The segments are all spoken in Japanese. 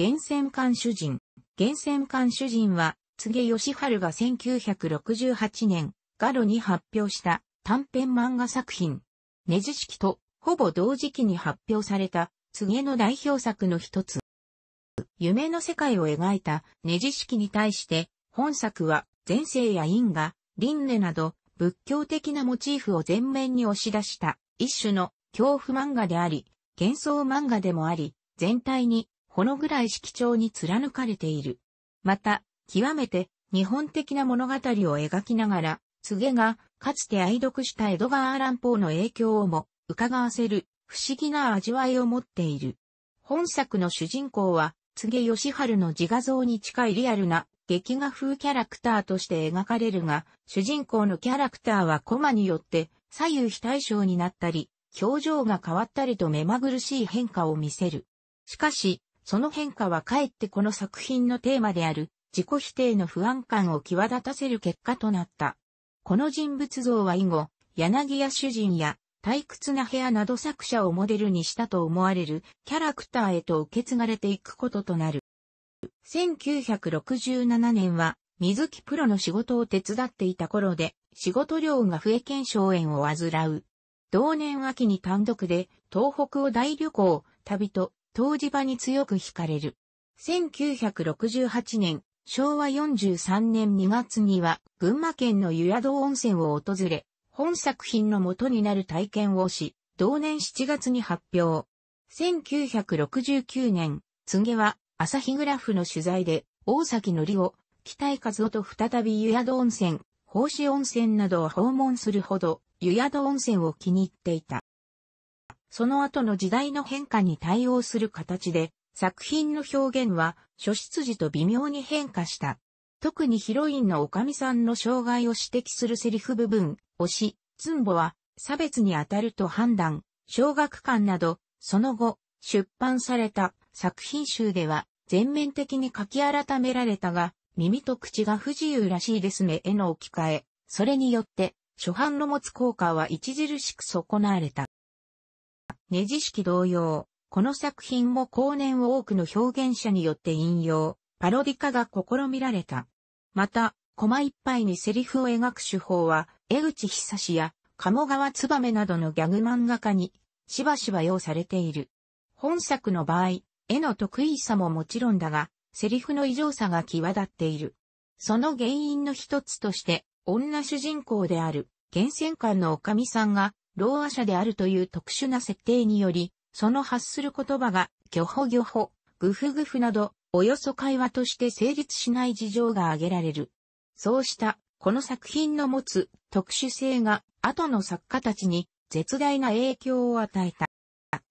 源泉館主人。源泉館主人は、柘義春が1968年、ガロに発表した短編漫画作品。ネジ式とほぼ同時期に発表された、柘の代表作の一つ。夢の世界を描いたネジ式に対して、本作は前世や因果、輪廻など仏教的なモチーフを前面に押し出した一種の恐怖漫画であり、幻想漫画でもあり、全体にこのぐらい色調に貫かれている。また、極めて日本的な物語を描きながら、柘がかつて愛読したエドガー・アラン・ポーの影響をも伺わせる不思議な味わいを持っている。本作の主人公は、柘義春の自画像に近いリアルな劇画風キャラクターとして描かれるが、主人公のキャラクターはコマによって左右非対称になったり、表情が変わったりと目まぐるしい変化を見せる。しかし、その変化はかえってこの作品のテーマである自己否定の不安感を際立たせる結果となった。この人物像は以後、柳屋主人や退屈な部屋など作者をモデルにしたと思われるキャラクターへと受け継がれていくこととなる。1967年は水木プロの仕事を手伝っていた頃で仕事量が増え腱証炎を患う。同年秋に単独で東北を大旅行、旅と湯治場に強く惹かれる。1968年、昭和43年2月には、群馬県の湯宿温泉を訪れ、本作品の元になる体験をし、同年7月に発表。1969年、次は、朝日グラフの取材で、大崎のりを、北井和夫と再び湯宿温泉、奉仕温泉などを訪問するほど、湯宿温泉を気に入っていた。その後の時代の変化に対応する形で、作品の表現は、諸出自と微妙に変化した。特にヒロインのおかみさんの障害を指摘するセリフ部分、推し、ツンボは、差別に当たると判断、小学館など、その後、出版された作品集では、全面的に書き改められたが、耳と口が不自由らしいですねへの置き換え、それによって、初版の持つ効果は著しく損なわれた。ネジ式同様、この作品も後年多くの表現者によって引用、パロディ化が試みられた。また、コマいっぱいにセリフを描く手法は、江口久志や鴨川つばめなどのギャグ漫画家に、しばしば用されている。本作の場合、絵の得意さももちろんだが、セリフの異常さが際立っている。その原因の一つとして、女主人公である、源泉館のおかみさんが、ロ和者であるという特殊な設定により、その発する言葉が、ギョホギョホ、グフグフなど、およそ会話として成立しない事情が挙げられる。そうした、この作品の持つ特殊性が、後の作家たちに絶大な影響を与えた。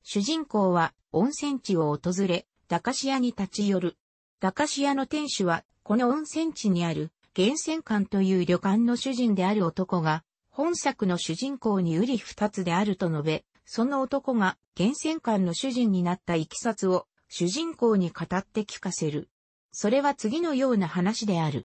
主人公は温泉地を訪れ、駄菓子屋に立ち寄る。駄菓子屋の店主は、この温泉地にある、源泉館という旅館の主人である男が、本作の主人公に瓜二つであると述べ、その男が源泉館の主人になった行きさつを主人公に語って聞かせる。それは次のような話である。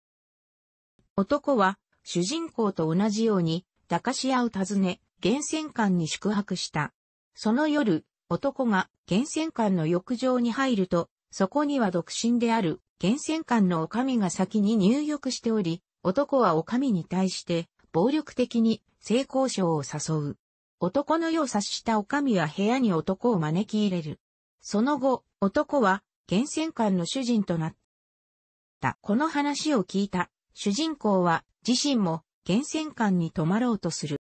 男は主人公と同じように駄菓子屋を訪ね、源泉館に宿泊した。その夜、男が源泉館の浴場に入ると、そこには独身である源泉館の女将が先に入浴しており、男は女将に対して、暴力的に性交渉を誘う。男の世を察した女将は部屋に男を招き入れる。その後、男は、源泉館の主人となった。この話を聞いた、主人公は、自身も、源泉館に泊まろうとする。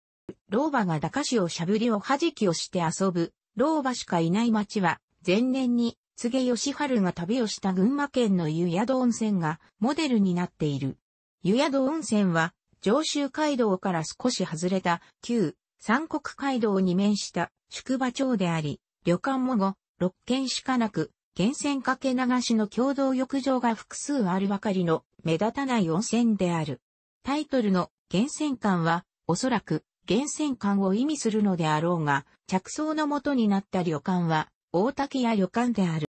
老婆が駄菓子をしゃぶりを弾きをして遊ぶ、老婆しかいない町は、前年に、柘義春が旅をした群馬県の湯宿温泉が、モデルになっている。湯宿温泉は、上州街道から少し外れた旧三国街道に面した宿場町であり、旅館も後、6軒しかなく、源泉かけ流しの共同浴場が複数あるばかりの目立たない温泉である。タイトルの源泉館は、おそらく源泉館を意味するのであろうが、着想のもとになった旅館は、大竹屋旅館である。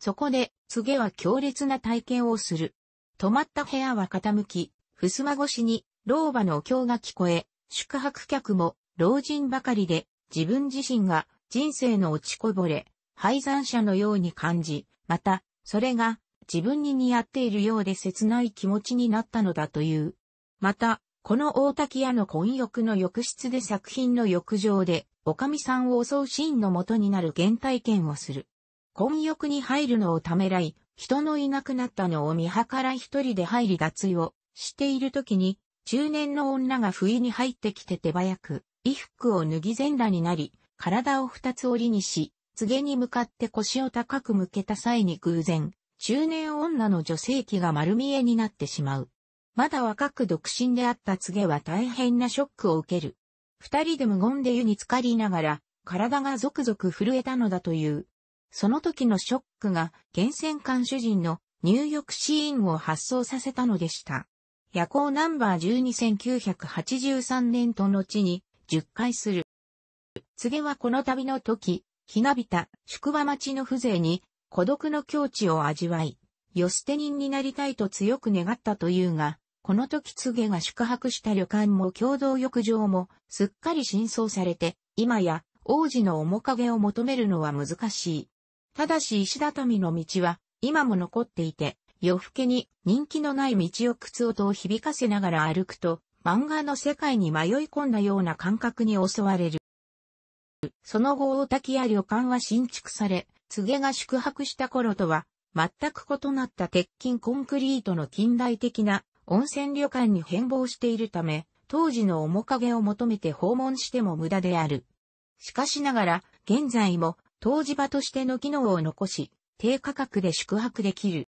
そこで、次は強烈な体験をする。泊まった部屋は傾き、襖越しに老婆のお経が聞こえ、宿泊客も老人ばかりで、自分自身が人生の落ちこぼれ、廃山者のように感じ、また、それが自分に似合っているようで切ない気持ちになったのだという。また、この大滝屋の混浴の浴室で作品の浴場で、おかみさんを襲うシーンの元になる原体験をする。混浴に入るのをためらい、人のいなくなったのを見計らい一人で入り脱衣をしている時に、中年の女が不意に入ってきて手早く、衣服を脱ぎ全裸になり、体を二つ折りにし、告げに向かって腰を高く向けた際に偶然、中年女の女性器が丸見えになってしまう。まだ若く独身であった告げは大変なショックを受ける。二人で無言で湯に浸かりながら、体がゾクゾク震えたのだという。その時のショックが、源泉館主人の入浴シーンを発想させたのでした。夜行ナンバー121983年と後に10回する。告げはこの旅の時、ひなびた宿場町の風情に孤独の境地を味わい、よ捨て人になりたいと強く願ったというが、この時告げが宿泊した旅館も共同浴場もすっかり真相されて、今や王子の面影を求めるのは難しい。ただし石畳の道は今も残っていて、夜更けに人気のない道を靴音を響かせながら歩くと、漫画の世界に迷い込んだような感覚に襲われる。その後大滝や旅館は新築され、柘が宿泊した頃とは、全く異なった鉄筋コンクリートの近代的な温泉旅館に変貌しているため、当時の面影を求めて訪問しても無駄である。しかしながら、現在も、湯治場としての機能を残し、低価格で宿泊できる。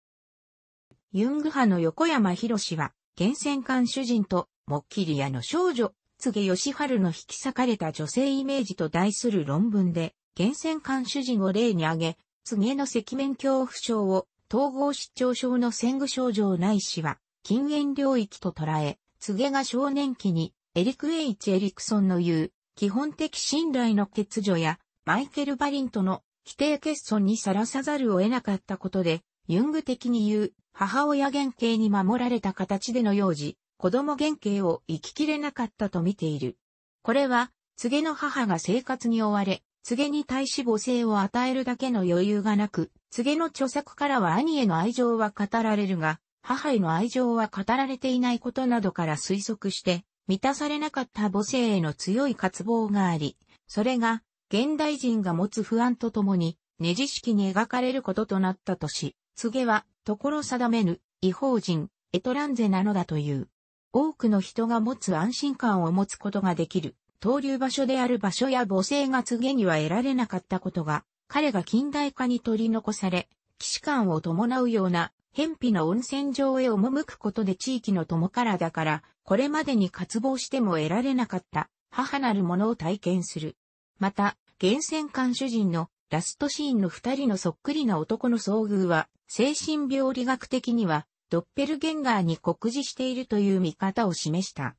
ユング派の横山博士は、厳選館主人と、モッキリアの少女、つ義春の引き裂かれた女性イメージと題する論文で、厳選館主人を例に挙げ、つげの赤面恐怖症を、統合失調症の戦具症状ないしは、禁煙領域と捉え、つげが少年期に、エリク・エイチ・エリクソンの言う、基本的信頼の欠如や、マイケル・バリントの、規定欠損にさらさざるを得なかったことで、ユング的に言う、母親原型に守られた形での幼児、子供原型を生ききれなかったと見ている。これは、告げの母が生活に追われ、告げに対し母性を与えるだけの余裕がなく、告げの著作からは兄への愛情は語られるが、母への愛情は語られていないことなどから推測して、満たされなかった母性への強い渇望があり、それが、現代人が持つ不安とともに、ねじ式に描かれることとなったとし、告げは、ところ定めぬ、違法人、エトランゼなのだという。多くの人が持つ安心感を持つことができる、登竜場所である場所や母性が告げには得られなかったことが、彼が近代化に取り残され、騎士官を伴うような、偏僻の温泉場へ赴くことで地域の友からだから、これまでに渇望しても得られなかった、母なるものを体験する。また、源泉館主人のラストシーンの二人のそっくりな男の遭遇は、精神病理学的には、ドッペルゲンガーに酷似しているという見方を示した。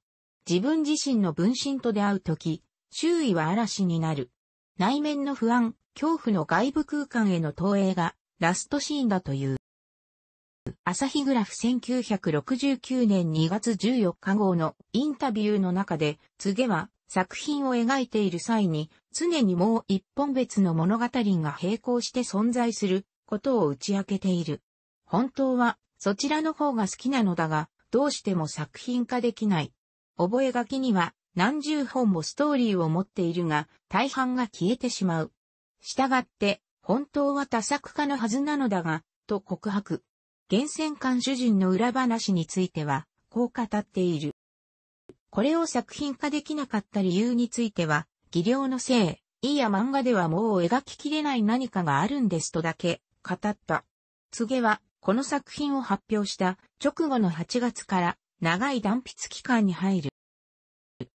自分自身の分身と出会うとき、周囲は嵐になる。内面の不安、恐怖の外部空間への投影がラストシーンだという。朝日グラフ1969年2月14日号のインタビューの中で、次は作品を描いている際に、常にもう一本別の物語が並行して存在することを打ち明けている。本当は、そちらの方が好きなのだが、どうしても作品化できない。覚書には何十本もストーリーを持っているが、大半が消えてしまう。従って、本当は多作家のはずなのだが、と告白。厳選館主人の裏話については、こう語っている。これを作品化できなかった理由については、技量のせい、いいや漫画ではもう描ききれない何かがあるんですとだけ語った。告げは、この作品を発表した直後の8月から長い断筆期間に入る。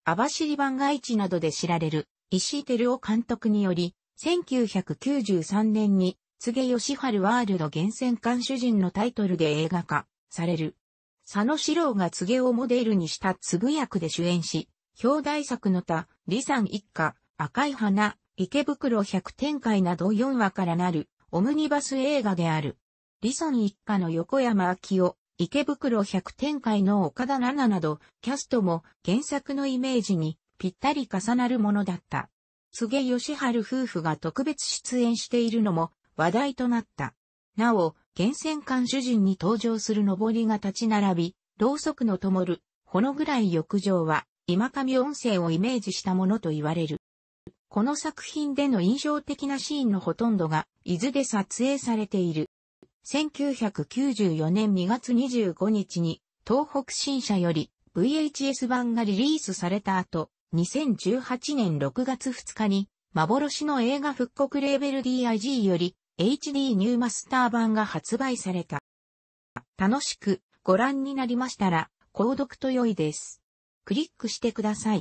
網走番外地などで知られる石井照夫監督により、1993年に、告げ義春ワールド厳選監主人のタイトルで映画化される。佐野史郎が告げをモデルにしたつぶ役で主演し、表題作の他、李さん一家、赤い花、池袋百展開など4話からなるオムニバス映画である。リソン一家の横山明夫、池袋百展開の岡田奈々など、キャストも原作のイメージにぴったり重なるものだった。菅義春夫婦が特別出演しているのも話題となった。なお、厳選館主人に登場する登りが立ち並び、ろうそくの灯る、ほのぐらい浴場は、今上温泉をイメージしたものと言われる。この作品での印象的なシーンのほとんどが伊豆で撮影されている。1994年2月25日に東北新社より VHS 版がリリースされた後、2018年6月2日に幻の映画復刻レーベル DIG より HD ニューマスター版が発売された。楽しくご覧になりましたら、購読と良いです。クリックしてください。